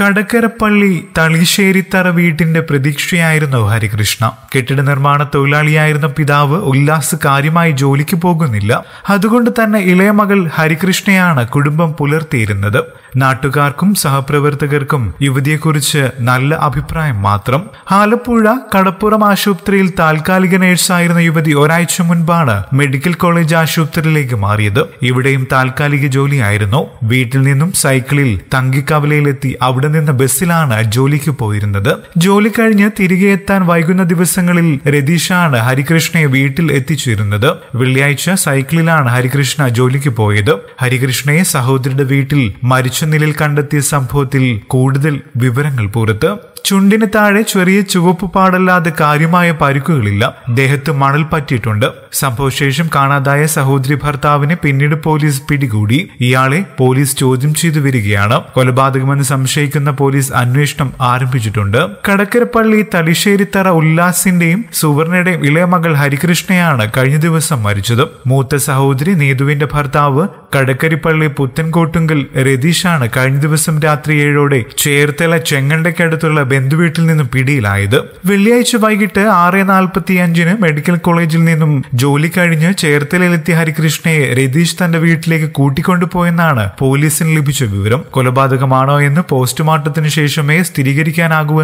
കടക്കരപ്പള്ളി തളിശ്ശേരിത്തറ വീട്ടിന്റെ പ്രതീക്ഷയായിരുന്നു ഹരികൃഷ്ണ കെട്ടിട നിർമ്മാണ തൊഴിലാളിയായിരുന്ന പിതാവ് ഉല്ലാസ് കാര്യമായി ജോലിക്ക് പോകുന്നില്ല അതുകൊണ്ട് തന്നെ ഇളയ മകൾ ഹരികൃഷ്ണയാണ് കുടുംബം പുലർത്തിയിരുന്നത് നാട്ടുകാർക്കും സഹപ്രവർത്തകർക്കും യുവതിയെക്കുറിച്ച് നല്ല അഭിപ്രായം മാത്രം ആലപ്പുഴ കടപ്പുറം ആശുപത്രിയിൽ താൽക്കാലിക നേഴ്സായിരുന്ന യുവതി ഒരാഴ്ച മുൻപാണ് മെഡിക്കൽ കോളേജ് ആശുപത്രിയിലേക്ക് മാറിയത് ഇവിടെയും താൽക്കാലിക ജോലിയായിരുന്നു വീട്ടിൽ നിന്നും സൈക്കിളിൽ തങ്കിക്കവലയിലെത്തി അവിടെ അവിടെ നിന്ന് ബസ്സിലാണ് ജോലിക്ക് പോയിരുന്നത് ജോലി കഴിഞ്ഞ് തിരികെ എത്താൻ വൈകുന്ന ദിവസങ്ങളിൽ രതീഷാണ് ഹരികൃഷ്ണയെ വീട്ടിൽ എത്തിച്ചിരുന്നത് വെള്ളിയാഴ്ച സൈക്കിളിലാണ് ഹരികൃഷ്ണ ജോലിക്ക് പോയത് ഹരികൃഷ്ണയെ സഹോദരിയുടെ വീട്ടിൽ മരിച്ച നിലയിൽ കണ്ടെത്തിയ സംഭവത്തിൽ കൂടുതൽ വിവരങ്ങൾ പുറത്ത് ചുണ്ടിന് താഴെ ചെറിയ ചുവപ്പ് പാടല്ലാതെ കാര്യമായ പരുക്കുകളില്ല ദേഹത്ത് മണൽ പറ്റിയിട്ടുണ്ട് സംഭവശേഷം കാണാതായ സഹോദരി ഭർത്താവിനെ പിന്നീട് പോലീസ് പിടികൂടി ഇയാളെ പോലീസ് ചോദ്യം ചെയ്തു വരികയാണ് കൊലപാതകമെന്ന് സംശയിക്കുന്ന അന്വേഷിക്കുന്ന പോലീസ് അന്വേഷണം ആരംഭിച്ചിട്ടുണ്ട് കടക്കരപ്പള്ളി തളിശ്ശേരിത്തറ ഉല്ലാസിന്റെയും സുവർണയുടെയും ഇളയ മകൾ ഹരികൃഷ്ണയാണ് കഴിഞ്ഞ ദിവസം മരിച്ചത് മൂത്ത സഹോദരി നീതുവിന്റെ ഭർത്താവ് കടക്കരിപ്പള്ളി പുത്തൻകോട്ടുങ്കിൽ രതീഷാണ് കഴിഞ്ഞ ദിവസം രാത്രി ഏഴോടെ ചേർത്തല ചെങ്ങണ്ടയ്ക്കടുത്തുള്ള ബന്ധുവീട്ടിൽ നിന്നും പിടിയിലായത് വെള്ളിയാഴ്ച വൈകിട്ട് ആറ് നാൽപ്പത്തി അഞ്ചിന് മെഡിക്കൽ കോളേജിൽ നിന്നും ജോലി കഴിഞ്ഞ് ചേർത്തലയിലെത്തിയ ഹരികൃഷ്ണയെ രതീഷ് തന്റെ വീട്ടിലേക്ക് കൂട്ടിക്കൊണ്ടുപോയെന്നാണ് പോലീസിന് ലഭിച്ച വിവരം കൊലപാതകമാണോ എന്ന് പോസ്റ്റ് ചുറ്റുമാട്ടത്തിന് ശേഷമേ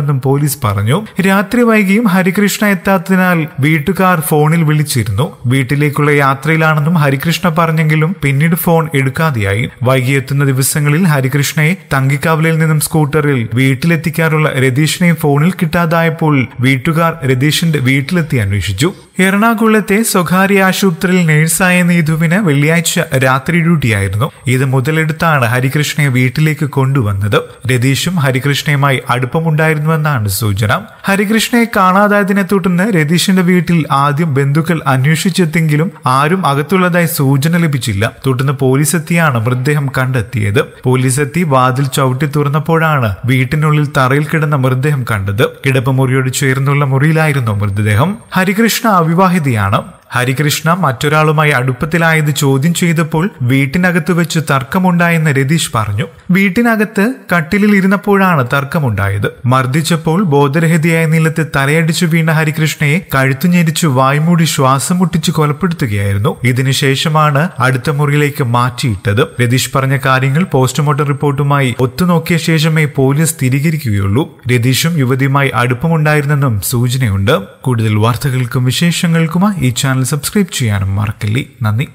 എന്നും പോലീസ് പറഞ്ഞു രാത്രി വൈകിയും ഹരികൃഷ്ണ എത്താത്തതിനാൽ വീട്ടുകാർ ഫോണിൽ വിളിച്ചിരുന്നു വീട്ടിലേക്കുള്ള യാത്രയിലാണെന്നും ഹരികൃഷ്ണ പറഞ്ഞെങ്കിലും പിന്നീട് ഫോൺ എടുക്കാതെയായി വൈകിയെത്തുന്ന ദിവസങ്ങളിൽ ഹരികൃഷ്ണയെ തങ്കിക്കാവലിൽ നിന്നും സ്കൂട്ടറിൽ വീട്ടിലെത്തിക്കാറുള്ള രതീഷിനെ ഫോണിൽ കിട്ടാതായപ്പോൾ വീട്ടുകാർ രതീഷിന്റെ വീട്ടിലെത്തി അന്വേഷിച്ചു എറണാകുളത്തെ സ്വകാര്യ ആശുപത്രിയിൽ നഴ്സായ നീതുവിന് വെള്ളിയാഴ്ച രാത്രി ഡ്യൂട്ടിയായിരുന്നു ഇത് മുതലെടുത്താണ് ഹരികൃഷ്ണയെ വീട്ടിലേക്ക് കൊണ്ടുവന്നത് രതീഷ് രതീഷും ഹരികൃഷ്ണയുമായി അടുപ്പമുണ്ടായിരുന്നുവെന്നാണ് സൂചന ഹരികൃഷ്ണയെ കാണാതായതിനെ തുടർന്ന് രതീഷിന്റെ വീട്ടിൽ ആദ്യം ബന്ധുക്കൾ അന്വേഷിച്ചെത്തെങ്കിലും ആരും അകത്തുള്ളതായി സൂചന ലഭിച്ചില്ല തുടർന്ന് പോലീസ് എത്തിയാണ് മൃതദേഹം കണ്ടെത്തിയത് പോലീസ് എത്തി വാതിൽ ചവിട്ടി തുറന്നപ്പോഴാണ് വീട്ടിനുള്ളിൽ തറയിൽ കിടന്ന മൃതദേഹം കണ്ടത് കിടപ്പ് മുറിയോട് ചേർന്നുള്ള മുറിയിലായിരുന്നു മൃതദേഹം ഹരികൃഷ്ണ അവിവാഹിതയാണ് ഹരികൃഷ്ണ മറ്റൊരാളുമായി അടുപ്പത്തിലായത് ചോദ്യം ചെയ്തപ്പോൾ വീട്ടിനകത്ത് വെച്ച് തർക്കമുണ്ടായെന്ന് രതീഷ് പറഞ്ഞു വീട്ടിനകത്ത് കട്ടിലിൽ ഇരുന്നപ്പോഴാണ് തർക്കമുണ്ടായത് മർദ്ദിച്ചപ്പോൾ ബോധരഹിതയായ നിലത്ത് തലയടിച്ചു വീണ ഹരികൃഷ്ണയെ കഴുത്തു ഞെരിച്ചു വായ്മൂടി ശ്വാസം മുട്ടിച്ച് കൊലപ്പെടുത്തുകയായിരുന്നു ഇതിനുശേഷമാണ് അടുത്ത മുറിയിലേക്ക് മാറ്റിയിട്ടത് രതീഷ് പറഞ്ഞ കാര്യങ്ങൾ പോസ്റ്റ്മോർട്ടം റിപ്പോർട്ടുമായി ഒത്തുനോക്കിയ ശേഷമേ പോലീസ് സ്ഥിരീകരിക്കുകയുള്ളൂ രതീഷും യുവതിയുമായി അടുപ്പമുണ്ടായിരുന്നെന്നും സൂചനയുണ്ട് കൂടുതൽ വാർത്തകൾക്കും വിശേഷങ്ങൾക്കുമായി ഈ ചാനൽ ചാനൽ സബ്സ്ക്രൈബ് ചെയ്യാനും മറക്കല്ലേ നന്ദി